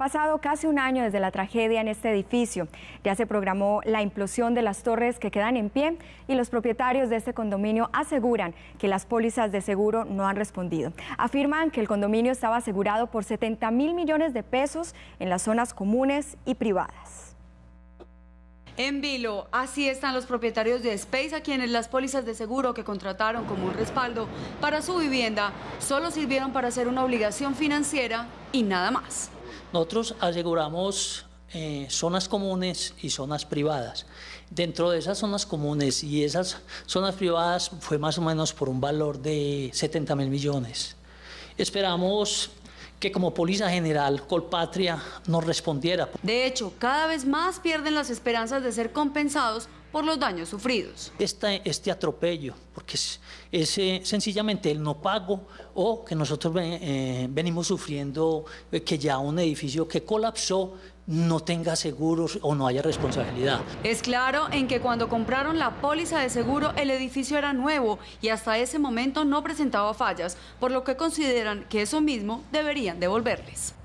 pasado casi un año desde la tragedia en este edificio. Ya se programó la implosión de las torres que quedan en pie y los propietarios de este condominio aseguran que las pólizas de seguro no han respondido. Afirman que el condominio estaba asegurado por 70 mil millones de pesos en las zonas comunes y privadas. En vilo, así están los propietarios de Space a quienes las pólizas de seguro que contrataron como un respaldo para su vivienda solo sirvieron para hacer una obligación financiera y nada más. Nosotros aseguramos eh, zonas comunes y zonas privadas. Dentro de esas zonas comunes y esas zonas privadas fue más o menos por un valor de 70 mil millones. Esperamos que como póliza general Colpatria nos respondiera. De hecho, cada vez más pierden las esperanzas de ser compensados por los daños sufridos. Este, este atropello, porque es, eh, sencillamente el no pago o que nosotros eh, venimos sufriendo eh, que ya un edificio que colapsó no tenga seguros o no haya responsabilidad. Es claro en que cuando compraron la póliza de seguro el edificio era nuevo y hasta ese momento no presentaba fallas, por lo que consideran que eso mismo deberían devolverles.